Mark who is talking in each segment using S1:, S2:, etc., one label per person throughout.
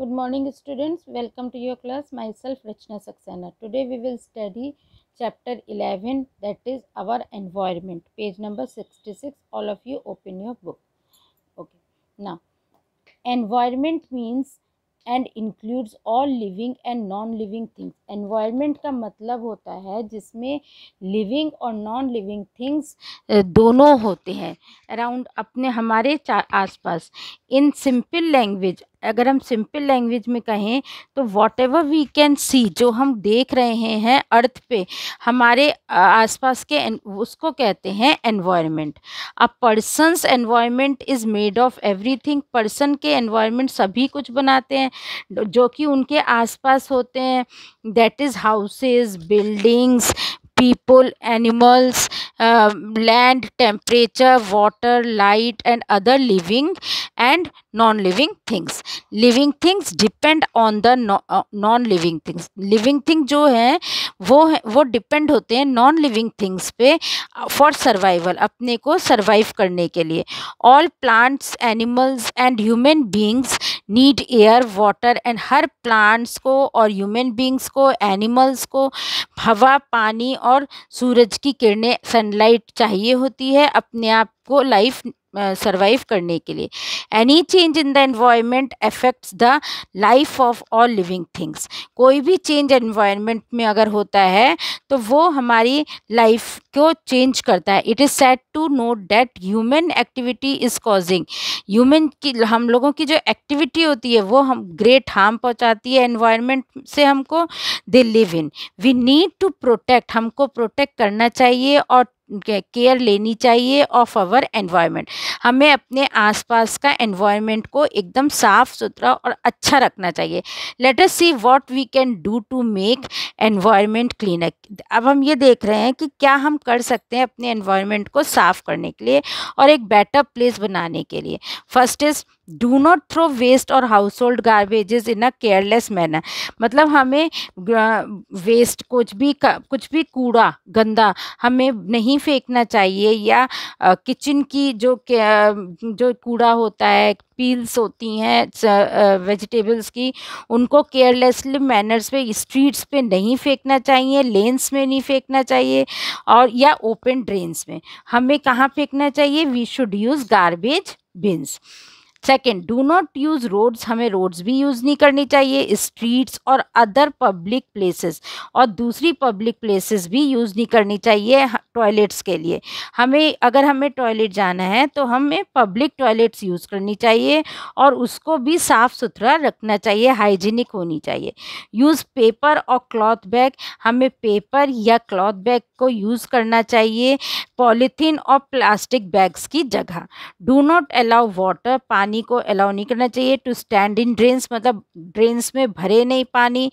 S1: good morning students welcome to your class myself rachna saxena today we will study chapter 11 that is our environment page number 66 all of you open your book okay now environment means and includes all living and non living things environment का मतलब होता है जिसमें living और non living things दोनों होते हैं around अपने हमारे आसपास in simple language अगर हम सिंपल लैंग्वेज में कहें तो whatever we can see जो हम देख रहे हैं अर्थ पे हमारे आसपास के उसको कहते हैं environment a person's environment is made of everything person के एनवायरनमेंट सभी कुछ बनाते हैं जो कि उनके आसपास होते हैं that is houses buildings people animals uh, land temperature water light and other living and non-living things living things depend on the non-living things living thing जो है वो है वो डिपेंड होते हैं नॉन लिविंग थिंग्स पे फॉर सर्वाइवल अपने को सर्वाइव करने के लिए all plants animals and human beings need air water and हर प्लांट्स को और ह्यूमन बींग्स को एनिमल्स को हवा पानी और सूरज की किरणें सनलाइट चाहिए होती है अपने आप को लाइफ सर्वाइव करने के लिए any change in the environment affects the life of all living things कोई भी चेंज एनवायरनमेंट में अगर होता है तो वो हमारी लाइफ को चेंज करता है it is set to note that human activity is causing human की हम लोगों की जो एक्टिविटी होती है वो हम ग्रेट हार्म पहुँचाती है एनवायरनमेंट से हमको they live in we need to protect हमको प्रोटेक्ट करना चाहिए और केयर लेनी चाहिए ऑफ आवर एनवायरनमेंट हमें अपने आसपास का एनवायरनमेंट को एकदम साफ़ सुथरा और अच्छा रखना चाहिए let us see what we can do to make environment clean अब हम ये देख रहे हैं कि क्या हम कर सकते हैं अपने एनवायरनमेंट को साफ़ करने के लिए और एक बेटर प्लेस बनाने के लिए first is do not throw waste or household garbages in a careless manner मतलब हमें वेस्ट कुछ भी कुछ भी कूड़ा गंदा हमें नहीं फेंकना चाहिए या किचन की जो जो कूड़ा होता है पील्स होती हैं वेजिटेबल्स की उनको केयरलेसली मैनर्स पे स्ट्रीट्स पे नहीं फेंकना चाहिए लेंस में नहीं फेंकना चाहिए और या ओपन ड्रेन्स में हमें कहाँ फेंकना चाहिए we should use garbage bins second do not use roads हमें रोड्स भी यूज़ नहीं करनी चाहिए स्ट्रीट्स और अदर पब्लिक प्लेसेस और दूसरी पब्लिक प्लेसेस भी यूज़ नहीं करनी चाहिए टॉयलेट्स के लिए हमें अगर हमें टॉयलेट जाना है तो हमें पब्लिक टॉयलेट्स यूज़ करनी चाहिए और उसको भी साफ़ सुथरा रखना चाहिए हाइजीनिक होनी चाहिए यूज़ पेपर और क्लॉथ बैग हमें पेपर या क्लॉथ बैग को यूज़ करना चाहिए पॉलीथीन और प्लास्टिक बैग्स की जगह डू नॉट अलाउ वाटर पानी पानी को अलाउ नहीं करना चाहिए टू स्टैंड इन ड्रेन्स मतलब ड्रेन्स में भरे नहीं पानी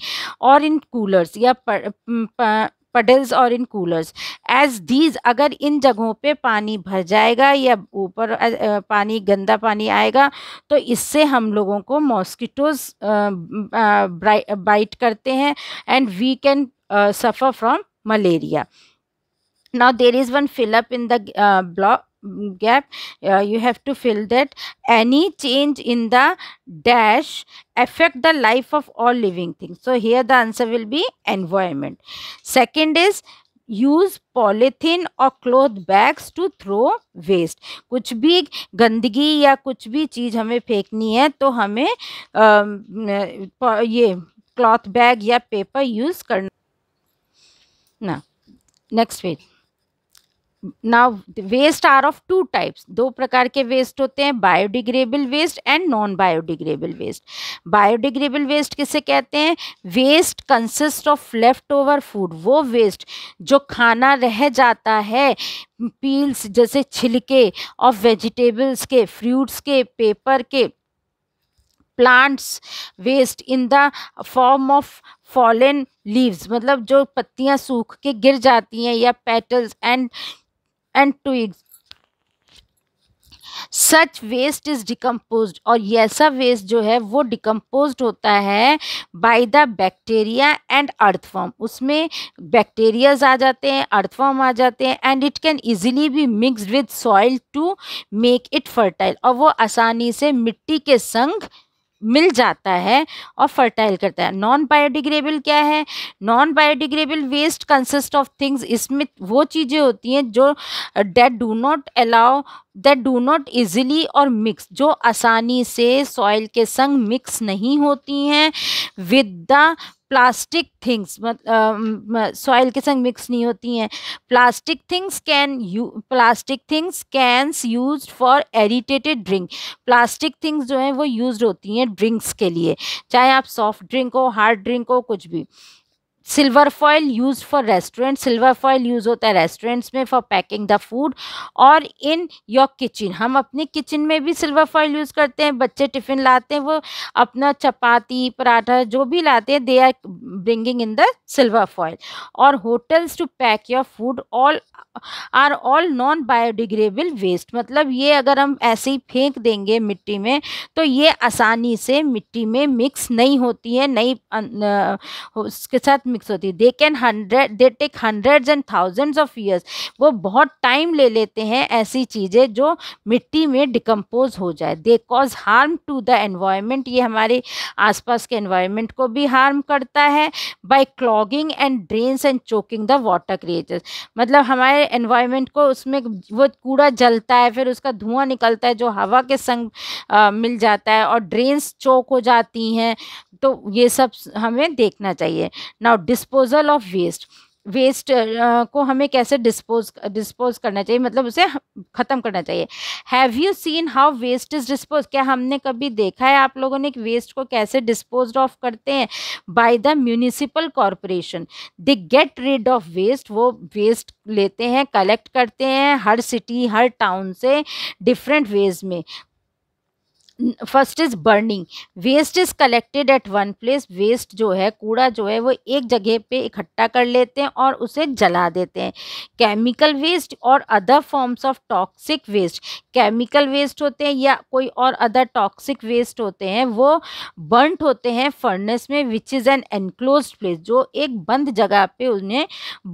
S1: और इन कूलर्स या प, प, प, पडल्स और इन कूलर्स एज दीज अगर इन जगहों पे पानी भर जाएगा या ऊपर पानी गंदा पानी आएगा तो इससे हम लोगों को मॉस्किटोज बाइट करते हैं and we can suffer from malaria now there is one fill up in the block gap uh, you have to fill that any change in the dash affect the life of all living things so here the answer will be environment second is use polythene और cloth bags to throw waste कुछ भी गंदगी या कुछ भी चीज़ हमें फेंकनी है तो हमें आ, ये क्लॉथ बैग या पेपर यूज़ करना ना next page now waste are of two types दो प्रकार के वेस्ट होते हैं biodegradable waste and non biodegradable waste biodegradable waste किसे कहते हैं waste consist of leftover food वो वेस्ट जो खाना रह जाता है पील्स जैसे छिलके ऑफ वेजिटेबल्स के फ्रूट्स के पेपर के plants waste in the form of fallen leaves मतलब जो पत्तियां सूख के गिर जाती हैं या petals and and twigs such waste is decompose और ऐसा वेस्ट जो है वो डिकम्पोज होता है by the bacteria and earthworm उसमें बैक्टीरियाज आ जाते हैं अर्थफॉर्म आ जाते हैं एंड इट कैन ईजिली भी mixed with soil to make it fertile और वो आसानी से मिट्टी के संग मिल जाता है और फर्टाइल करता है नॉन बायोडिग्रेबल क्या है non biodegradable waste consist of things इसमें वो चीज़ें होती हैं जो that do not allow that do not easily और मिक्स जो आसानी से सॉइल के संग मिक्स नहीं होती हैं with the plastic things soil के संग मिक्स नहीं होती हैं plastic things can you plastic things cans use for aerated drink plastic things जो हैं वो यूज होती हैं ड्रिंक्स के लिए चाहे आप सॉफ्ट ड्रिंक हो हार्ड ड्रिंक हो कुछ भी silver foil use for restaurant silver foil use होता है रेस्टोरेंट्स में फॉर पैकिंग द फूड और इन योर किचन हम अपने किचन में भी सिल्वर फॉयल यूज़ करते हैं बच्चे टिफ़िन लाते हैं वो अपना चपाती पराठा जो भी लाते हैं they are bringing in the silver foil और hotels to pack your food all are all non biodegradable waste मतलब ये अगर हम ऐसे ही फेंक देंगे मिट्टी में तो ये आसानी से मिट्टी में मिक्स नहीं होती है नहीं अं, उसके साथ मिक्स होती है they can hundred they take hundreds and thousands of years वो बहुत टाइम ले लेते हैं ऐसी चीज़ें जो मिट्टी में डिकम्पोज हो जाए they cause harm to the environment ये हमारे आसपास के एनवायरमेंट को भी हार्म करता है by clogging and drains and choking the water creatures मतलब हमारे एनवायरमेंट को उसमें वो कूड़ा जलता है फिर उसका धुआं निकलता है जो हवा के संग आ, मिल जाता है और ड्रेन्स चोक हो जाती हैं तो ये सब हमें देखना चाहिए now disposal of waste waste को हमें कैसे डिस्पोज डिस्पोज करना चाहिए मतलब उसे ख़त्म करना चाहिए have you seen how waste is dispose क्या हमने कभी देखा है आप लोगों ने कि वेस्ट को कैसे डिस्पोज ऑफ करते हैं by the municipal corporation they get rid of waste वो वेस्ट लेते हैं कलेक्ट करते हैं हर सिटी हर टाउन से डिफरेंट वेज में first is burning waste is collected at one place waste जो है कूड़ा जो है वो एक जगह पे इकट्ठा कर लेते हैं और उसे जला देते हैं केमिकल वेस्ट और other forms of toxic waste chemical waste होते हैं या कोई और अदर टॉक्सिक वेस्ट होते हैं वो बर्नट होते हैं फर्नेस में which is an enclose place जो एक बंद जगह पे उन्हें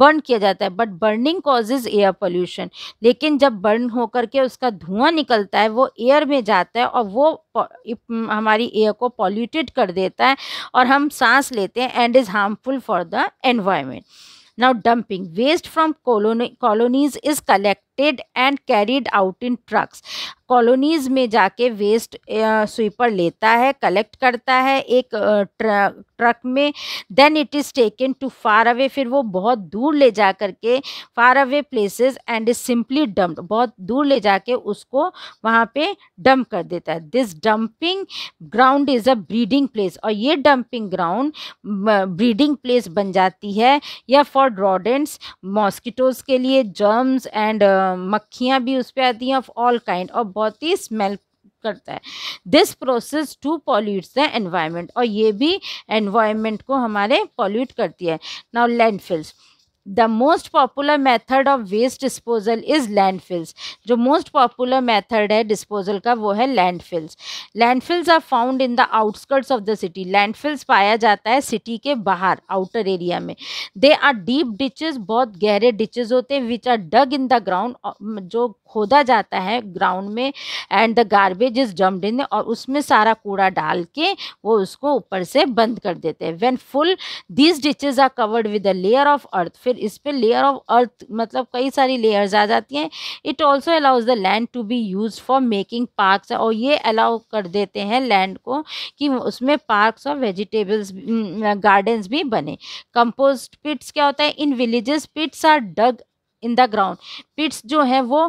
S1: बर्न किया जाता है but burning causes air pollution लेकिन जब बर्न होकर के उसका धुआं निकलता है वो एयर में जाता है और वो हमारी एयर को पॉल्यूटेड कर देता है और हम सांस लेते हैं and is harmful for the environment now dumping waste from colony colonies is collect collected and carried out in trucks colonies में जाके वेस्ट स्वीपर लेता है कलेक्ट करता है एक ट्रक ट्रक में then it is taken to far away फिर वो बहुत दूर ले जा कर के far away places and is simply dump बहुत दूर ले जाके उसको वहाँ पे डंप कर देता है this dumping ground is a breeding place और ये डंपिंग ग्राउंड ब्रीडिंग प्लेस बन जाती है या फॉर ड्रॉडेंट्स मॉस्किटोज़ के लिए जर्म्स एंड मक्खियाँ भी उस पर आती हैं ऑफ ऑल काइंड और बहुत ही स्मेल करता है this process too pollutes the environment और ये भी एनवायरनमेंट को हमारे पॉल्यूट करती है now landfills the most popular method of waste disposal is landfills जो मोस्ट पॉपुलर मेथड है डिस्पोजल का वो है land land landfills are found in the outskirts of the city landfills पाया जाता है सिटी के बाहर आउटर एरिया में दे आर डीप डिचेज बहुत गहरे डिचेज होते हैं which are dug in the ground जो खोदा जाता है ग्राउंड में and the garbage is jammed in और उसमें सारा कूड़ा डाल के वो उसको ऊपर से बंद कर देते हैं when full these ditches are covered with a layer of earth फिर इस पर लेयर ऑफ अर्थ मतलब कई सारी लेयर्स आ जाती हैं it also allows the land to be use for making park और ये अलाउ कर देते हैं लैंड को कि उसमें पार्कस और वेजिटेबल्स हम्म, गार्डन्स भी बने कंपोस्ट पिट्स क्या होता है in villages pits are dug in the ground pits जो हैं वो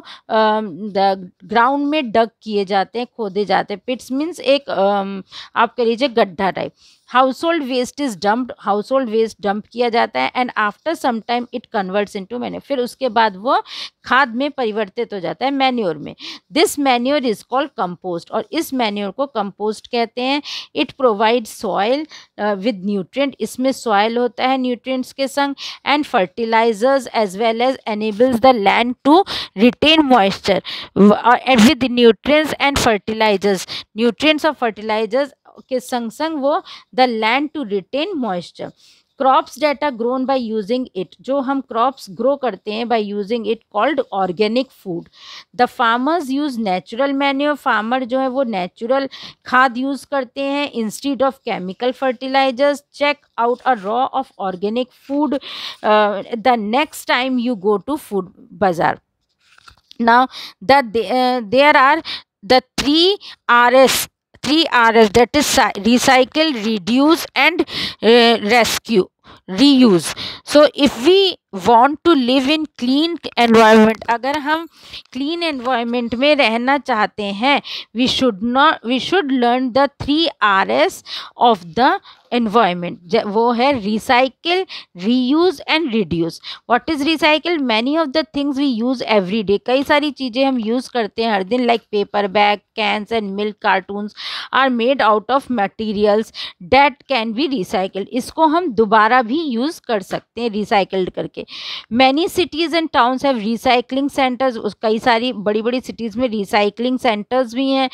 S1: ग्राउंड में डग किए जाते हैं खोदे जाते हैं पिट्स मीन्स एक आप कह लीजिए गड्ढा type household waste is dumped household waste dump किया जाता है and after some time it converts into manure फिर उसके बाद वो खाद में परिवर्तित हो जाता है मैन्योर में this manure is called compost और इस मैन्योर को कंपोस्ट कहते हैं it provide soil with nutrient इसमें सॉयल होता है न्यूट्रिएंट्स के संग and fertilisers as well as enables the land to retain moisture uh, with the nutrients and fertilizers nutrients of fertilizers के संग संग वो the land to retain moisture crops that are grown by using it जो हम crops grow करते हैं by using it called organic food the farmers use natural manure farmer जो है वो नेचुरल खाद यूज़ करते हैं instead of chemical fertilisers check out a row of organic food the next time you go to food bazaar now that are the three R's three R's that is recycle, reduce and uh, rescue. Reuse so if we want to live in clean environment अगर हम clean environment में रहना चाहते हैं we should not we should learn the three R's of the environment वो है recycle use and reduce what is recycle many of the things we use every day कई सारी चीज़ें हम यूज़ करते हैं हर दिन like paper bag cans and milk cartoon are made out of materials that can be recycle इसको हम दोबारा कचरा भी यूज़ कर सकते हैं रिसाइकल्ड करके many cities and towns have recycling centres कई सारी बड़ी बड़ी सिटीज़ में रिसाइकलिंग सेंटर्स भी हैं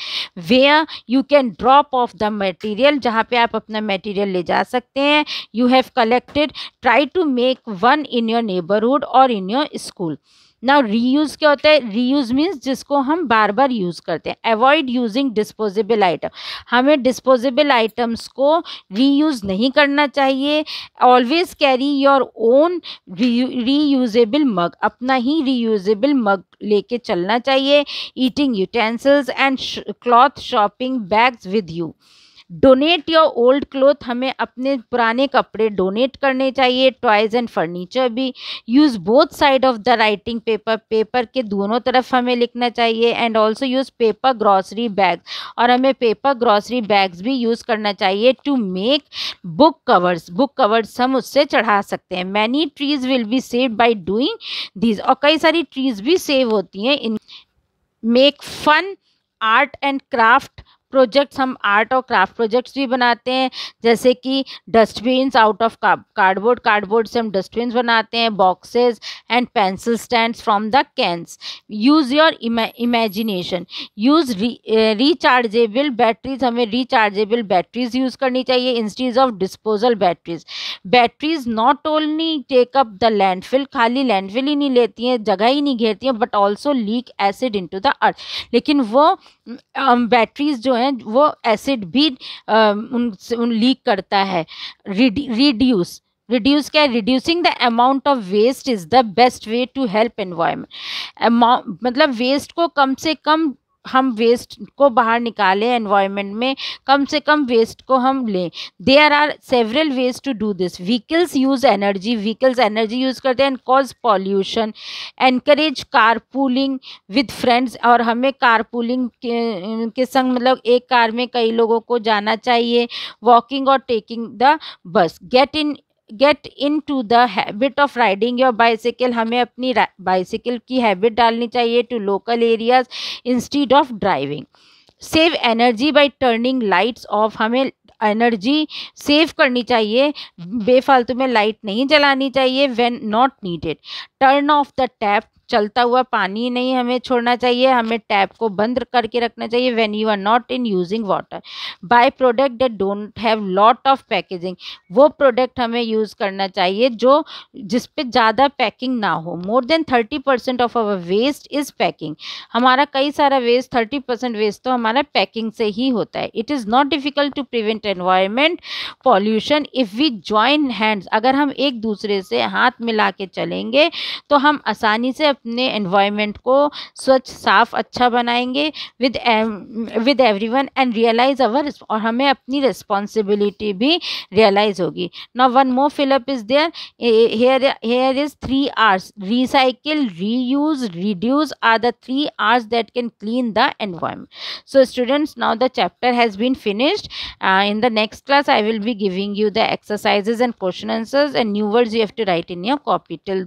S1: where you can drop off the material जहाँ पे आप अपना मटीरियल ले जा सकते हैं you have collected try to make one in your neighbourhood और इन योर स्कूल ना रीयूज़ क्या होता है रीयूज़ मीन्स जिसको हम बार बार यूज़ करते हैं अवॉइड यूजिंग डिस्पोजेबल आइटम हमें डिस्पोजेबल आइटम्स को रीयूज़ नहीं करना चाहिए always carry your own reusable mug अपना ही रीयूजेबल मग लेके चलना चाहिए eating utensils and cloth shopping bags with you donate your old cloth हमें अपने पुराने कपड़े डोनेट करने चाहिए टॉयज़ एंड फर्नीचर भी use both side of the writing paper paper के दोनों तरफ हमें लिखना चाहिए and also use paper grocery bag और हमें पेपर ग्रॉसरी बैग्स भी यूज़ करना चाहिए to make book covers book covers हम उससे चढ़ा सकते हैं many trees will be save by doing these और कई सारी ट्रीज़ भी सेव होती हैं in make fun art and craft projects हम आर्ट और क्राफ्ट प्रोजेक्ट्स भी बनाते हैं जैसे कि dustbins out of cardboard cardboard से हम डस्टबिन्स बनाते हैं boxes and pencil stand from the cans use your imagination use rechargeable batteries हमें रिचार्जेबल बैटरीज यूज़ करनी चाहिए instead of disposal batteries batteries not only take up the landfill खाली landfill ही नहीं लेती हैं जगह ही नहीं घेरती हैं but also leak acid to the earth लेकिन वो बैटरीज um, जो हैं वो एसिड भी उनसे उन लीक करता है रिड्यूस रिड्यूस क्या reducing the amount of waste is the best way to help environment मतलब वेस्ट को कम से कम हम वेस्ट को बाहर निकालें एनवायरनमेंट में कम से कम वेस्ट को हम लें there are several ways to do this vehicles use energy vehicles energy use करते हैं and cause pollution encourage car pooling with friends और हमें कार पूलिंग के, के संग मतलब एक कार में कई लोगों को जाना चाहिए वॉकिंग और taking the bus get in get in to the habit of riding your bicycle हमें अपनी बाइसिकल की हैबिट डालनी चाहिए to local areas instead of driving save energy by turning lights off हमें एनर्जी सेव करनी चाहिए बेफालतू में लाइट नहीं जलानी चाहिए when not needed turn off the tap चलता हुआ पानी नहीं हमें छोड़ना चाहिए हमें टैप को बंद करके रखना चाहिए when you are not in using water buy product that don't have lot of packaging वो प्रोडक्ट हमें यूज़ करना चाहिए जो जिस पे ज़्यादा पैकिंग ना हो more than thirty percent of our waste is packing हमारा कई सारा वेस्ट थर्टी परसेंट वेस्ट तो हमारा पैकिंग से ही होता है it is not difficult to prevent environment pollution if we join hands अगर हम एक दूसरे से हाथ मिला के चलेंगे तो हम आसानी से अपने एनवायरमेंट को स्वच्छ साफ अच्छा बनाएंगे with with one and realise our और हमें अपनी रिस्पॉन्सिबिलिटी भी रियलाइज होगी ना one more fill up is there here here is three R's recycle reuse reduce are the three R's that can clean the environment so students now the chapter has been finished in the next class I will be giving you the exercises and question answers and new words you have to write in your copy till